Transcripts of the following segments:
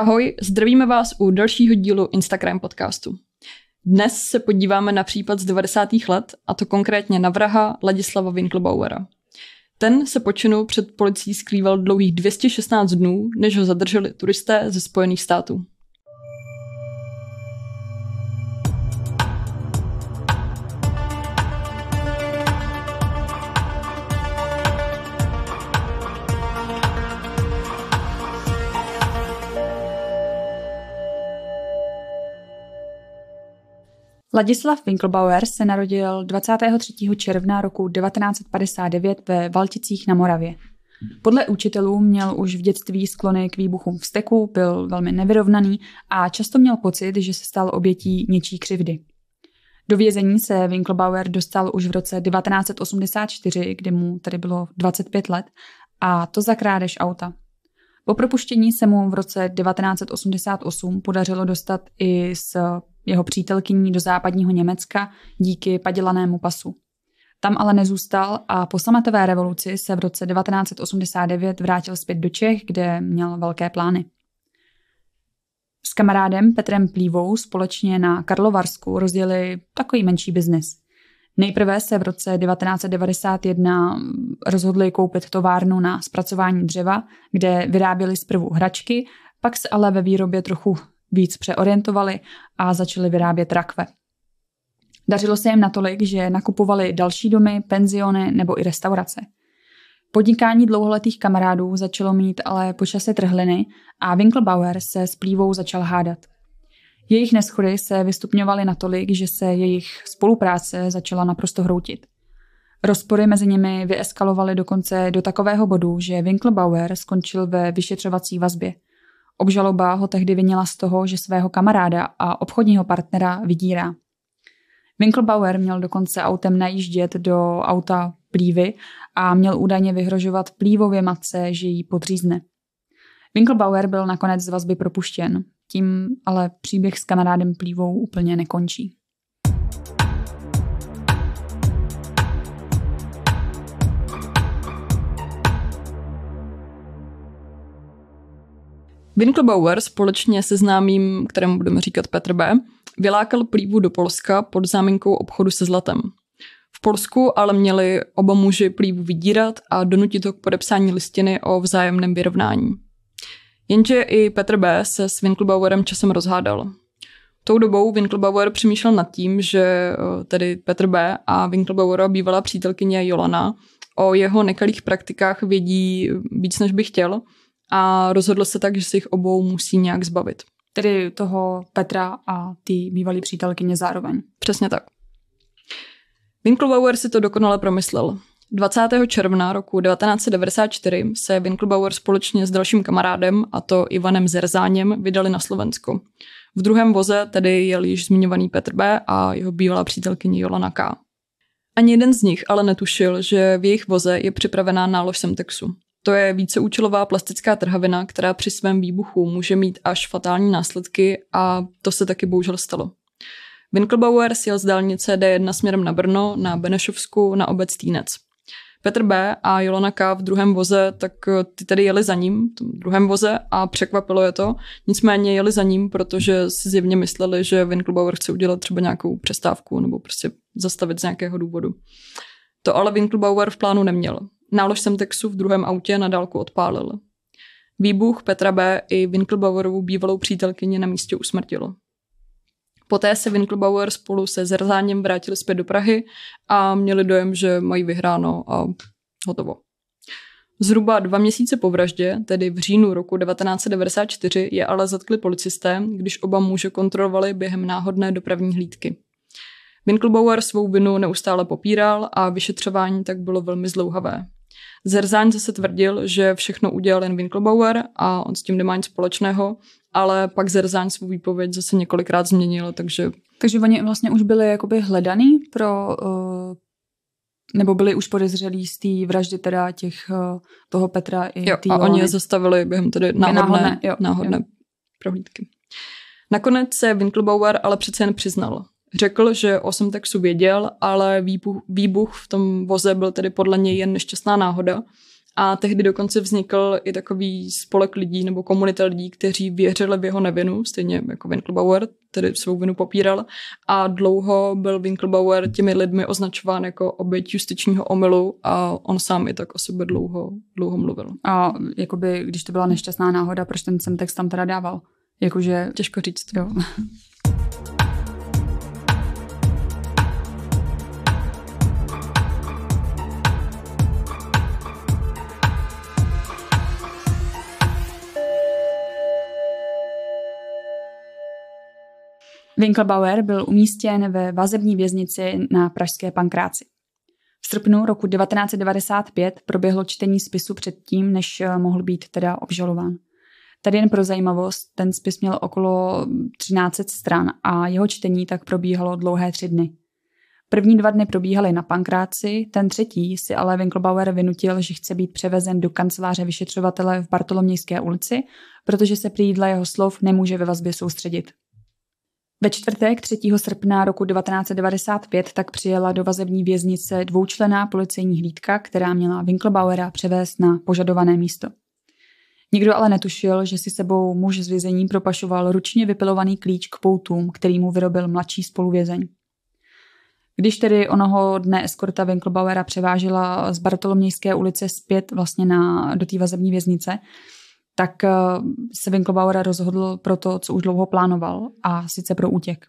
Ahoj, zdravíme vás u dalšího dílu Instagram podcastu. Dnes se podíváme na případ z 90. let, a to konkrétně na vraha Ladislava Winklebauera. Ten se počinu před policií skrýval dlouhých 216 dnů, než ho zadrželi turisté ze Spojených států. Vladislav Winklbauer se narodil 23. června roku 1959 ve Valticích na Moravě. Podle učitelů měl už v dětství sklony k výbuchům vzteku, byl velmi nevyrovnaný a často měl pocit, že se stal obětí něčí křivdy. Do vězení se Winklbauer dostal už v roce 1984, kdy mu tedy bylo 25 let, a to za krádež auta. Po propuštění se mu v roce 1988 podařilo dostat i s jeho přítelkyní do západního Německa díky padělanému pasu. Tam ale nezůstal a po sametové revoluci se v roce 1989 vrátil zpět do Čech, kde měl velké plány. S kamarádem Petrem Plívou společně na Karlovarsku rozjeli takový menší biznis. Nejprve se v roce 1991 rozhodli koupit továrnu na zpracování dřeva, kde vyráběli zprvu hračky, pak se ale ve výrobě trochu víc přeorientovali a začali vyrábět rakve. Dařilo se jim natolik, že nakupovali další domy, penziony nebo i restaurace. Podnikání dlouholetých kamarádů začalo mít ale počase trhliny a Winklebauer se s plívou začal hádat – jejich neschody se vystupňovaly natolik, že se jejich spolupráce začala naprosto hroutit. Rozpory mezi nimi vyeskalovaly dokonce do takového bodu, že Winklebauer skončil ve vyšetřovací vazbě. Obžaloba ho tehdy vinila z toho, že svého kamaráda a obchodního partnera vydírá. Winklebauer měl dokonce autem najíždět do auta plívy a měl údajně vyhrožovat plívově matce, že ji podřízne. Winklebauer byl nakonec z vazby propuštěn. Tím ale příběh s kamarádem Plívou úplně nekončí. Winklebauer společně se známým, kterému budeme říkat Petr B., vylákal plívu do Polska pod záminkou obchodu se zlatem. V Polsku ale měli oba muži plívu vydírat a donutit ho k podepsání listiny o vzájemném vyrovnání. Jenže i Petr B. se s Winklebauerem časem rozhádal. Tou dobou Winklebauer přemýšlel nad tím, že tedy Petr B. a Winklebauera bývalá přítelkyně Jolana o jeho nekalých praktikách vědí víc, než by chtěl a rozhodl se tak, že si jich obou musí nějak zbavit. Tedy toho Petra a ty bývalý přítelkyně zároveň. Přesně tak. Winklebauer si to dokonale promyslel. 20. června roku 1994 se Winklebauer společně s dalším kamarádem, a to Ivanem Zerzáněm, vydali na Slovensko. V druhém voze tedy jel již zmiňovaný Petr B. a jeho bývalá přítelkyně Jolana K. Ani jeden z nich ale netušil, že v jejich voze je připravená nálož Semtexu. To je víceúčelová plastická trhavina, která při svém výbuchu může mít až fatální následky a to se taky bohužel stalo. Winklebauer sjel z dálnice D1 směrem na Brno, na Benešovsku, na obec Týnec. Petr B. a Jolana K. v druhém voze, tak eh, ty tedy jeli za ním, v tom druhém voze a překvapilo je to. Nicméně jeli za ním, protože si zjevně mysleli, že Winklebauer chce udělat třeba nějakou přestávku nebo prostě zastavit z nějakého důvodu. To ale Winklebauer v plánu neměl. Nálož jsem Texu v druhém autě na dálku odpálil. Výbuch Petra B. i Winklebauerovu bývalou přítelkyni na místě usmrtilo. Poté se Winklebauer spolu se zrzáním vrátili zpět do Prahy a měli dojem, že mají vyhráno a hotovo. Zhruba dva měsíce po vraždě, tedy v říjnu roku 1994, je ale zatkli policisté, když oba muže kontrolovali během náhodné dopravní hlídky. Winklebauer svou vinu neustále popíral a vyšetřování tak bylo velmi zlouhavé. Zerzáň zase tvrdil, že všechno udělal jen Winklebauer a on s tím nemá nic společného, ale pak Zerzáň svou výpověď zase několikrát změnil, takže... Takže oni vlastně už byli jakoby hledaný pro... Uh, nebo byli už podezřelí z té vraždy teda těch, eh, toho Petra i jo, a oni je zastavili během tedy náhodné, náhodné, jo, náhodné jo. prohlídky. Nakonec se Winklebauer ale přece jen přiznal. Řekl, že o Semtexu věděl, ale výbuch, výbuch v tom voze byl tedy podle něj jen nešťastná náhoda. A tehdy dokonce vznikl i takový spolek lidí nebo komunita lidí, kteří věřili v jeho nevinu, stejně jako Winklebauer, tedy svou vinu popíral. A dlouho byl Winklebauer těmi lidmi označován jako oběť justičního omylu a on sám i tak o sobě dlouho, dlouho mluvil. A jakoby, když to byla nešťastná náhoda, proč ten sem text tam teda dával? Jakože... Těžko říct. Jo. Winklebauer byl umístěn ve vazební věznici na pražské Pankráci. V srpnu roku 1995 proběhlo čtení spisu předtím, než eh, mohl být teda obžalován. Tady jen pro zajímavost, ten spis měl okolo 1300 stran a jeho čtení tak probíhalo dlouhé tři dny. První dva dny probíhaly na Pankráci, ten třetí si ale Winklebauer vynutil, že chce být převezen do kanceláře vyšetřovatele v Bartolomějské ulici, protože se prý dle jeho slov nemůže ve vazbě soustředit. Ve čtvrtek 3. srpna roku 1995 tak přijela do vazební věznice dvoučlená policejní hlídka, která měla Winklebauera převést na požadované místo. Nikdo ale netušil, že si sebou muž z vězení propašoval ručně vypilovaný klíč k poutům, který mu vyrobil mladší spoluvězeň. Když tedy onoho dne eskorta Winklebauera převážela z Bartolomějské ulice zpět vlastně na, do té vazební věznice, tak eh, se Winklebauer rozhodl pro to, co už dlouho plánoval, a sice pro útěk.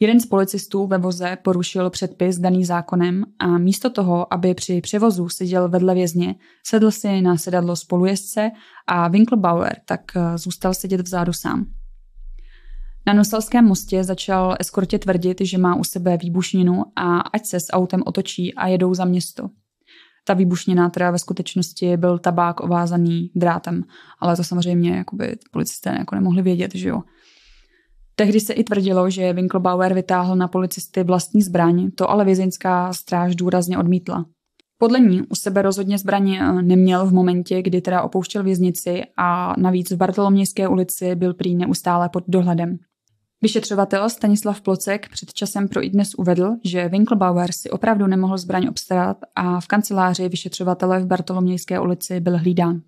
Jeden z policistů ve voze porušil předpis daný zákonem a místo toho, aby při převozu seděl vedle vězně, sedl si na sedadlo spolujezdce a Winklebauer tak eh, zůstal sedět vzadu sám. Na Noselském mostě začal eskortě tvrdit, že má u sebe výbušninu a ať se s autem otočí a jedou za město – ta výbušnina, která ve skutečnosti byl tabák ovázaný drátem. Ale to samozřejmě jakoby, policisté jako nemohli vědět, že jo. Tehdy se i tvrdilo, že Winklebauer vytáhl na policisty vlastní zbraň, to ale vězeňská stráž důrazně odmítla. Podle ní u sebe rozhodně zbraně eh, neměl v momentě, kdy teda opouštěl věznici a navíc v Bartolomějské ulici byl prý neustále pod dohledem. Vyšetřovatel Stanislav Plocek před časem pro iDnes uvedl, že Winklebauer si opravdu nemohl zbraň obstarat a v kanceláři vyšetřovatele v Bartolomějské ulici byl hlídán.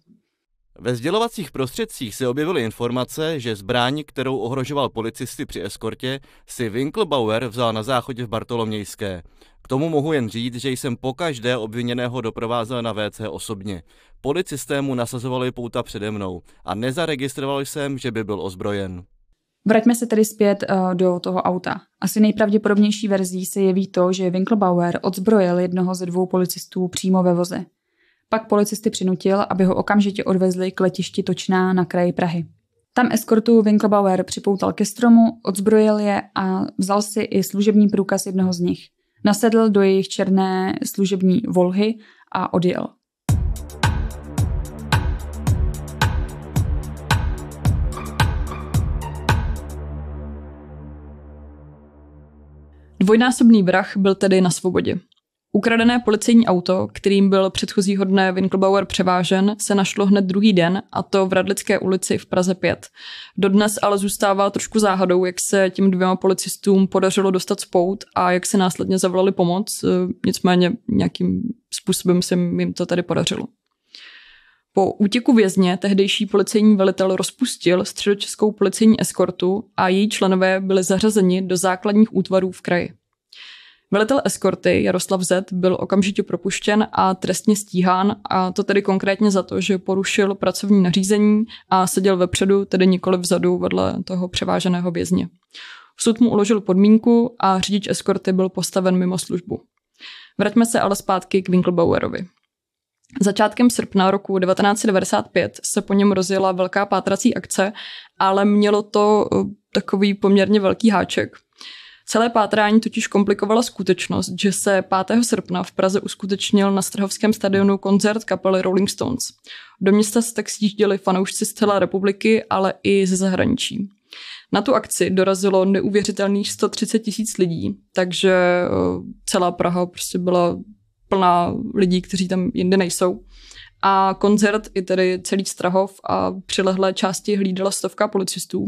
Ve sdělovacích prostředcích se objevily informace, že zbraň, kterou ohrožoval policisty při eskortě, si Winklebauer vzal na záchodě v Bartolomějské. K tomu mohu jen říct, že jsem pokaždé obviněného doprovázel na WC osobně. Policisté mu nasazovali pouta přede mnou a nezaregistroval jsem, že by byl ozbrojen. Vraťme se tedy zpět uh, do toho auta. Asi nejpravděpodobnější verzí se jeví to, že Winklebauer odzbrojil jednoho ze dvou policistů přímo ve voze. Pak policisty přinutil, aby ho okamžitě odvezli k letišti Točná na kraji Prahy. Tam eskortu Winklebauer připoutal ke stromu, odzbrojil je a vzal si i služební průkaz jednoho z nich. Nasedl do jejich černé služební volhy a odjel. Dvojnásobný vrah byl tedy na svobodě. Ukradené policejní auto, kterým byl předchozího dne Winklebauer převážen, se našlo hned druhý den, a to v Radlické ulici v Praze 5. Dodnes ale zůstává trošku záhadou, jak se těm dvěma policistům podařilo dostat spout a jak se následně zavolali pomoc, e, nicméně nějakým způsobem se jim to tady podařilo. Po útěku vězně tehdejší policejní velitel rozpustil středočeskou policejní eskortu a její členové byli zařazeni do základních útvarů v kraji. Velitel eskorty Jaroslav Z byl okamžitě propuštěn a trestně stíhán, a to tedy konkrétně za to, že porušil pracovní nařízení a seděl vepředu, tedy nikoli vzadu vedle toho převáženého vězně. Sud mu uložil podmínku a řidič eskorty byl postaven mimo službu. Vraťme se ale zpátky k Winklebauerovi. Začátkem srpna roku 1995 se po něm rozjela velká pátrací akce, ale mělo to eh, takový poměrně velký háček. Celé pátrání totiž komplikovala skutečnost, že se 5. srpna v Praze uskutečnil na Strahovském stadionu koncert kapely Rolling Stones. Do města se tak stížděli fanoušci z celé republiky, ale i ze zahraničí. Na tu akci dorazilo neuvěřitelných 130 tisíc lidí, takže eh, celá Praha prostě byla plná lidí, kteří tam jinde nejsou. A koncert i tedy celý Strahov a přilehlé části hlídala stovka policistů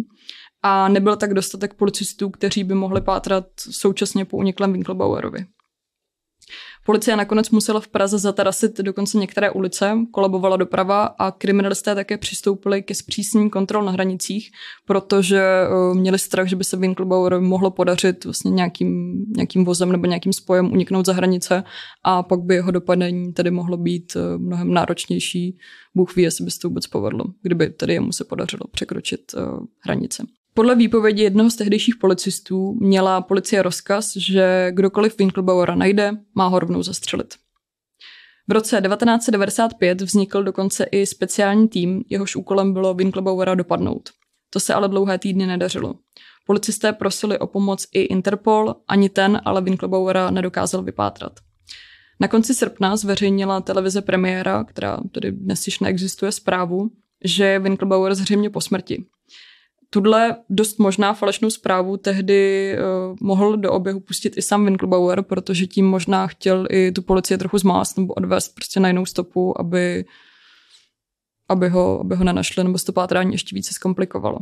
a nebyl tak dostatek policistů, kteří by mohli pátrat současně po uniklém Winklebauerovi. Policie nakonec musela v Praze zatarasit dokonce některé ulice, kolabovala doprava a kriminalisté také přistoupili ke zpřísnění kontrol na hranicích, protože eh, měli strach, že by se Winklebauer mohlo podařit vlastně nějakým, nějakým vozem nebo nějakým spojem uniknout za hranice a pak by jeho dopadení tedy mohlo být eh, mnohem náročnější. Bůh ví, jestli by se to vůbec povedlo, kdyby tedy jemu se podařilo překročit eh, hranice. Podle výpovědi jednoho z tehdejších policistů měla policie rozkaz, že kdokoliv Winklebauera najde, má ho rovnou zastřelit. V roce 1995 vznikl dokonce i speciální tým, jehož úkolem bylo Winklebauera dopadnout. To se ale dlouhé týdny nedařilo. Policisté prosili o pomoc i Interpol, ani ten ale Winklebauera nedokázal vypátrat. Na konci srpna zveřejnila televize premiéra, která tedy dnes již neexistuje, zprávu, že je Winklebauer zřejmě po smrti tuhle dost možná falešnou zprávu tehdy uh, mohl do oběhu pustit i sám Winklebauer, protože tím možná chtěl i tu policii trochu zmást nebo odvést prostě na jinou stopu, aby, aby, ho, aby ho nenašli, nebo to pátrání ještě více zkomplikovalo.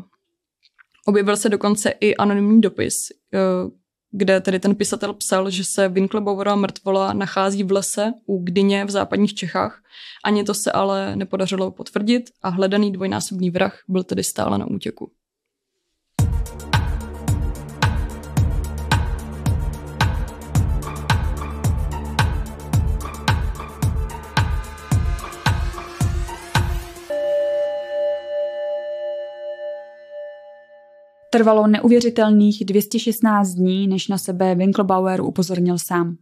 Objevil se dokonce i anonymní dopis, uh, kde tedy ten pisatel psal, že se Winklebauera mrtvola nachází v lese u Gdyně v západních Čechách. Ani to se ale nepodařilo potvrdit a hledaný dvojnásobný vrah byl tedy stále na útěku. Trvalo neuvěřitelných 216 dní, než na sebe Winklebauer upozornil sám.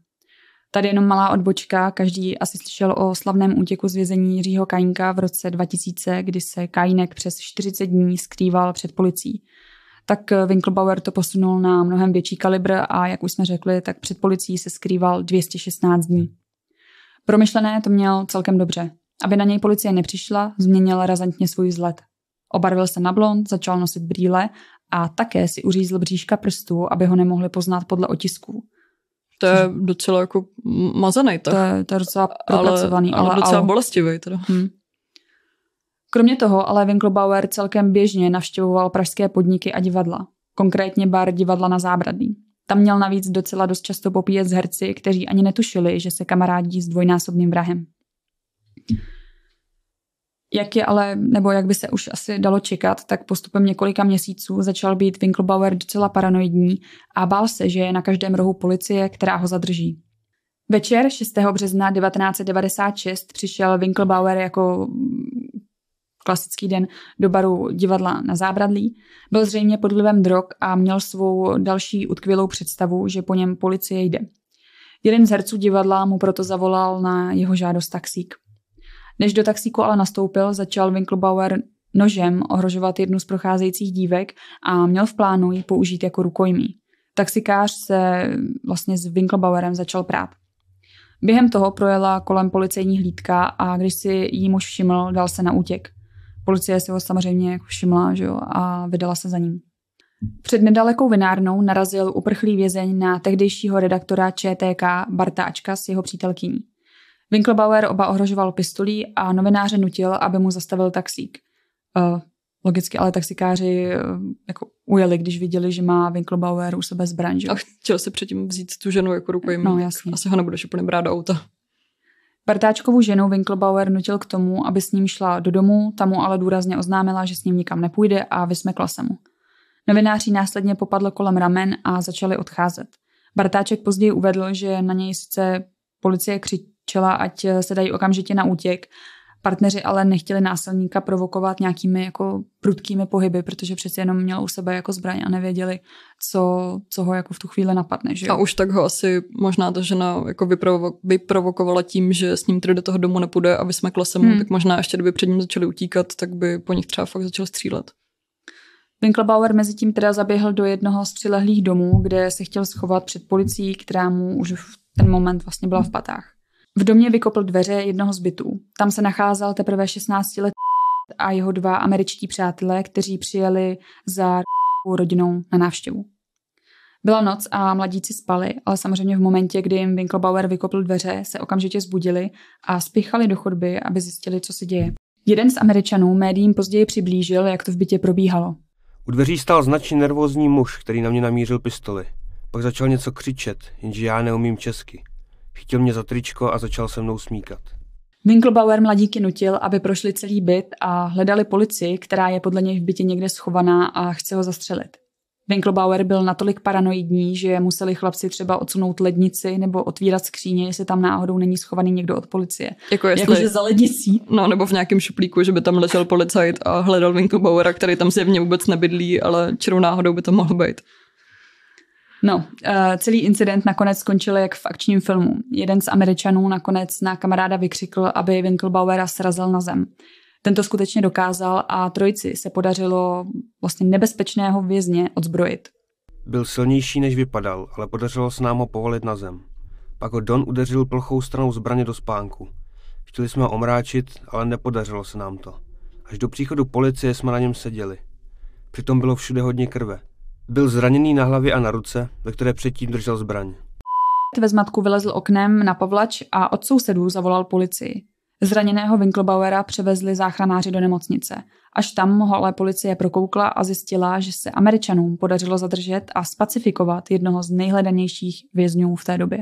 Tady jenom malá odbočka, každý asi slyšel o slavném útěku z vězení Jiřího Kajinka v roce 2000, kdy se Kajinek přes 40 dní skrýval před policií. Tak Winklebauer to posunul na mnohem větší kalibr a jak už jsme řekli, tak před policií se skrýval 216 dní. Promyšlené to měl celkem dobře. Aby na něj policie nepřišla, změnil razantně svůj vzhled. Obarvil se na blond, začal nosit brýle a také si uřízl bříška prstů, aby ho nemohli poznat podle otisků. To je docela jako mazaný tak. To je, to je docela propracovaný. Ale, ale, ale docela ale... bolestivý teda. Hmm. Kromě toho ale Winklebauer celkem běžně navštěvoval pražské podniky a divadla. Konkrétně bar divadla na Zábradlí. Tam měl navíc docela dost často popíjet s herci, kteří ani netušili, že se kamarádí s dvojnásobným vrahem. Jak je ale, nebo jak by se už asi dalo čekat, tak postupem několika měsíců začal být Winklebauer docela paranoidní a bál se, že je na každém rohu policie, která ho zadrží. Večer 6. března 1996 přišel Winklebauer jako mm, klasický den do baru divadla na Zábradlí. Byl zřejmě pod vlivem drog a měl svou další utkvělou představu, že po něm policie jde. Jeden z herců divadla mu proto zavolal na jeho žádost taxík. Než do taxíku ale nastoupil, začal Winklebauer nožem ohrožovat jednu z procházejících dívek a měl v plánu ji použít jako rukojmí. Taxikář se vlastně s Winklebauerem začal prát. Během toho projela kolem policejní hlídka a když si jí muž všiml, dal se na útěk. Policie si ho samozřejmě jako všimla že jo, a vydala se za ním. Před nedalekou vinárnou narazil uprchlý vězeň na tehdejšího redaktora ČTK Bartáčka s jeho přítelkyní. Winklebauer oba ohrožoval pistolí a novináře nutil, aby mu zastavil taxík. Eh, logicky ale taxikáři eh, jako ujeli, když viděli, že má Winklebauer u sebe zbraň. Že? A chtěl se předtím vzít tu ženu jako rukojmí. No jasně. Asi ho nebudeš úplně brát do auta. Bartáčkovou ženu Winklebauer nutil k tomu, aby s ním šla do domu, tam mu ale důrazně oznámila, že s ním nikam nepůjde a vysmekla se mu. Novináři následně popadlo kolem ramen a začali odcházet. Bartáček později uvedl, že na něj sice policie kři- včela, ať eh, se dají okamžitě na útěk. Partneři ale nechtěli násilníka provokovat nějakými jako prudkými pohyby, protože přeci jenom měl u sebe jako zbraň a nevěděli, co, co ho jako v tu chvíli napadne. Že jo? A už tak ho asi možná ta žena jako vyprovo- vyprovokovala tím, že s ním tedy do toho domu nepůjde a vysmekla se mu, hmm. tak možná ještě kdyby před ním začali utíkat, tak by po nich třeba fakt začal střílet. Winklebauer mezi tím teda zaběhl do jednoho z přilehlých domů, kde se chtěl schovat před policií, která mu už v ten moment vlastně byla v patách. V domě vykopl dveře jednoho z bytů. Tam se nacházel teprve 16 let a jeho dva američtí přátelé, kteří přijeli za rodinou na návštěvu. Byla noc a mladíci spali, ale samozřejmě v momentě, kdy jim Winklebauer vykopl dveře, se okamžitě zbudili a spěchali do chodby, aby zjistili, co se děje. Jeden z Američanů médiím později přiblížil, jak to v bytě probíhalo. U dveří stál značně nervózní muž, který na mě namířil pistoli. Pak začal něco křičet, jenže já neumím česky. Chytil mě za tričko a začal se mnou smíkat. Winklebauer mladíky nutil, aby prošli celý byt a hledali policii, která je podle něj v bytě někde schovaná a chce ho zastřelit. Winklebauer byl natolik paranoidní, že museli chlapci třeba odsunout lednici nebo otvírat skříně, jestli tam náhodou není schovaný někdo od policie. Jako jestli... Jakože za lednicí. No, nebo v nějakém šuplíku, že by tam ležel policajt a hledal Winklebauera, který tam zjevně vůbec nebydlí, ale čirou náhodou by to mohl být. No, uh, celý incident nakonec skončil jak v akčním filmu. Jeden z američanů nakonec na kamaráda vykřikl, aby Winklebauera srazil na zem. Tento skutečně dokázal a trojici se podařilo vlastně nebezpečného vězně odzbrojit. Byl silnější, než vypadal, ale podařilo se nám ho povolit na zem. Pak ho Don udeřil plochou stranou zbraně do spánku. Chtěli jsme ho omráčit, ale nepodařilo se nám to. Až do příchodu policie jsme na něm seděli. Přitom bylo všude hodně krve – byl zraněný na hlavě a na ruce, ve které předtím držel zbraň. Ve zmatku vylezl oknem na povlač a od sousedů zavolal policii. Zraněného Winklebauera převezli záchranáři do nemocnice. Až tam ho ale policie prokoukla a zjistila, že se američanům podařilo zadržet a spacifikovat jednoho z nejhledanějších vězňů v té době.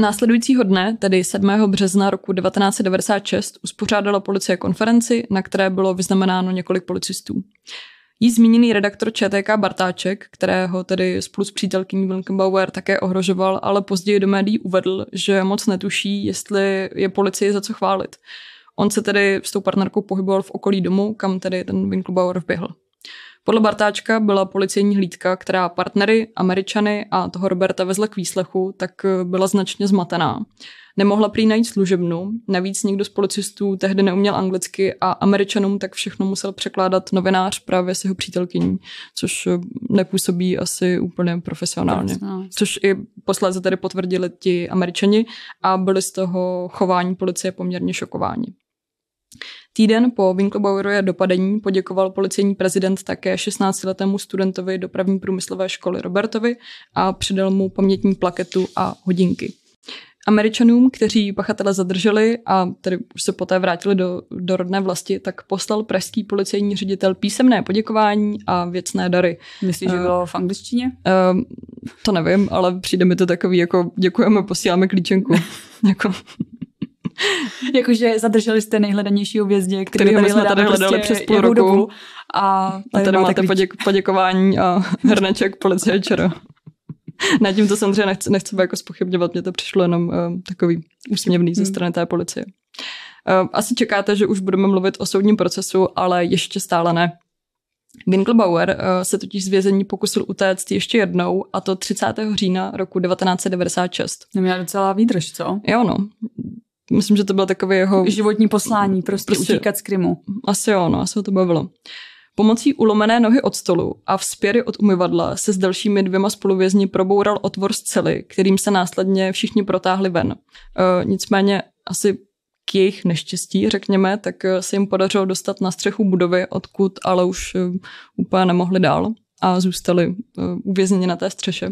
Následujícího dne, tedy 7. března roku 1996, uspořádala policie konferenci, na které bylo vyznamenáno několik policistů. Jí zmíněný redaktor ČTK Bartáček, kterého tedy spolu s přítelkyní Wilkenbauer také ohrožoval, ale později do médií uvedl, že moc netuší, jestli je policii za co chválit. On se tedy s tou partnerkou pohyboval v okolí domu, kam tedy ten Winklebauer vběhl. Podle Bartáčka byla policejní hlídka, která partnery, američany a toho Roberta vezla k výslechu, tak eh, byla značně zmatená. Nemohla prý najít služebnu, navíc nikdo z policistů tehdy neuměl anglicky a američanům tak všechno musel překládat novinář právě s jeho přítelkyní, což eh, nepůsobí asi úplně profesionálně. Což i posléze tedy potvrdili ti američani a byli z toho chování policie poměrně šokováni. Týden po Winklebauerově dopadení poděkoval policejní prezident také 16-letému studentovi dopravní průmyslové školy Robertovi a přidal mu pamětní plaketu a hodinky. Američanům, kteří pachatele zadrželi a tedy už se poté vrátili do, do rodné vlasti, tak poslal pražský policejní ředitel písemné poděkování a věcné dary. Myslíš, uh, že eh, bylo v angličtině? Uh, to nevím, ale přijde mi to takový, jako děkujeme, posíláme klíčenku. jako, Jakože zadrželi jste nejhledanějšího vězdě, který, jsme tady jsme prostě tady hledali prostě přes půl roku. Dobu a tady, a tady máte poděk- poděkování a hrneček policie čero. Na tím to samozřejmě nechci, nechci jako spochybňovat, mě to přišlo jenom uh, takový úsměvný ze hmm. strany té policie. Uh, asi čekáte, že už budeme mluvit o soudním procesu, ale ještě stále ne. Winklebauer uh, se totiž z vězení pokusil utéct ještě jednou, a to 30. října roku 1996. Neměla docela výdrž, co? Jo, no. Myslím, že to bylo takové jeho... Životní poslání, prostě, prostě utíkat z Krymu. Asi jo, no, asi ho to bavilo. Pomocí ulomené nohy od stolu a vzpěry od umyvadla se s dalšími dvěma spoluvězni proboural otvor z cely, kterým se následně všichni protáhli ven. E, nicméně asi k jejich neštěstí, řekněme, tak e, se jim podařilo dostat na střechu budovy, odkud ale už e, úplně nemohli dál a zůstali e, uvězněni na té střeše.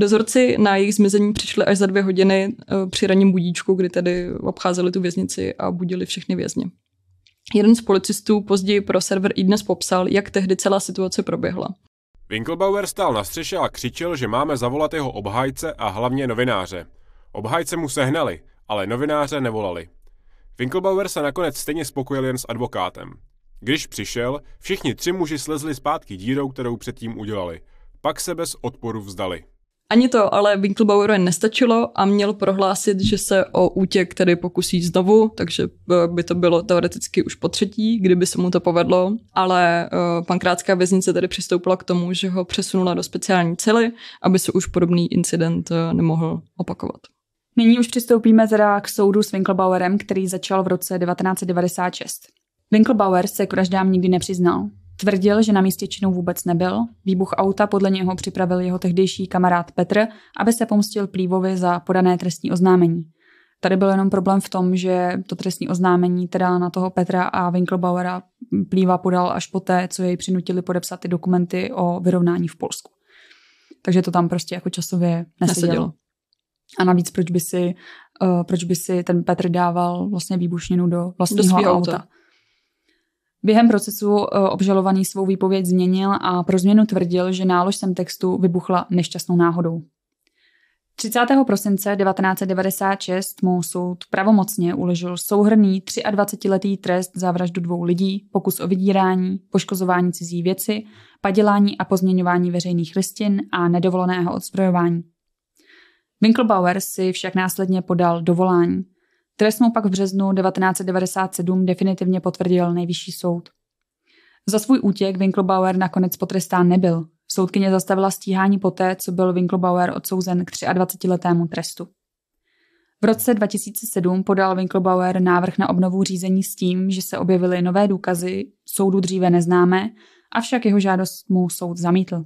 Dozorci na jejich zmizení přišli až za dvě hodiny eh, při raním budíčku, kdy tedy obcházeli tu věznici a budili všechny vězně. Jeden z policistů později pro server i dnes popsal, jak tehdy celá situace proběhla. Winkelbauer stál na střeše a křičel, že máme zavolat jeho obhájce a hlavně novináře. Obhájce mu sehnali, ale novináře nevolali. Winkelbauer se nakonec stejně spokojil jen s advokátem. Když přišel, všichni tři muži slezli zpátky dírou, kterou předtím udělali. Pak se bez odporu vzdali. Ani to ale Winklebauerovi nestačilo a měl prohlásit, že se o útěk tedy pokusí znovu, takže eh, by to bylo teoreticky už po třetí, kdyby se mu to povedlo, ale eh, pankrátská věznice tedy přistoupila k tomu, že ho přesunula do speciální cely, aby se už podobný incident eh, nemohl opakovat. Nyní už přistoupíme teda k soudu s Winklebauerem, který začal v roce 1996. Winklebauer se k vraždám nikdy nepřiznal. Tvrdil, že na místě činu vůbec nebyl. Výbuch auta podle něho připravil jeho tehdejší kamarád Petr, aby se pomstil Plívovi za podané trestní oznámení. Tady byl jenom problém v tom, že to trestní oznámení teda na toho Petra a Winklebauera Plíva podal až poté, co jej přinutili podepsat ty dokumenty o vyrovnání v Polsku. Takže to tam prostě jako časově nesedělo. nesedělo. A navíc proč by si, uh, proč by si ten Petr dával vlastně výbušninu do vlastního do auta. auta. Během procesu eh, obžalovaný svou výpověď změnil a pro změnu tvrdil, že nálož sem textu vybuchla nešťastnou náhodou. 30. prosince 1996 mu soud pravomocně uložil souhrný 23-letý trest za vraždu dvou lidí, pokus o vydírání, poškozování cizí věci, padělání a pozměňování veřejných listin a nedovoleného odzbrojování. Winklebauer si však následně podal dovolání – Trest mu pak v březnu 1997 definitivně potvrdil nejvyšší soud. Za svůj útěk Winklebauer nakonec potrestán nebyl. Soudkyně zastavila stíhání poté, co byl Winklebauer odsouzen k 23-letému trestu. V roce 2007 podal Winklebauer návrh na obnovu řízení s tím, že se objevily nové důkazy, soudu dříve neznámé, avšak jeho žádost mu soud zamítl.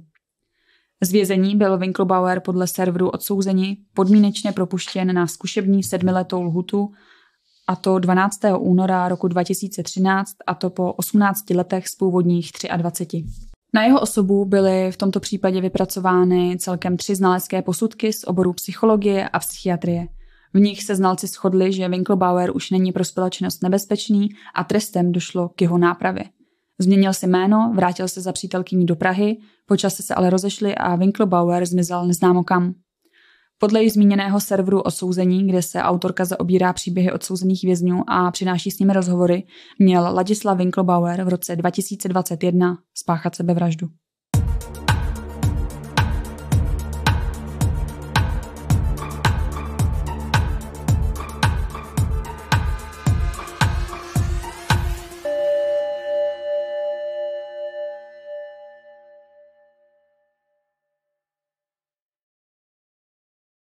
Z vězení byl Winklebauer podle serveru odsouzení podmínečně propuštěn na zkušební sedmiletou lhutu a to 12. února roku 2013 a to po 18 letech z původních 23. Na jeho osobu byly v tomto případě vypracovány celkem tři znalecké posudky z oboru psychologie a psychiatrie. V nich se znalci shodli, že Winklebauer už není pro společnost nebezpečný a trestem došlo k jeho nápravě. Změnil si jméno, vrátil se za přítelkyní do Prahy, počase se ale rozešli a Winklebauer zmizel neznámo kam. Podle již zmíněného serveru odsouzení, kde se autorka zaobírá příběhy odsouzených vězňů a přináší s nimi rozhovory, měl Ladislav Winklebauer v roce 2021 spáchat sebevraždu.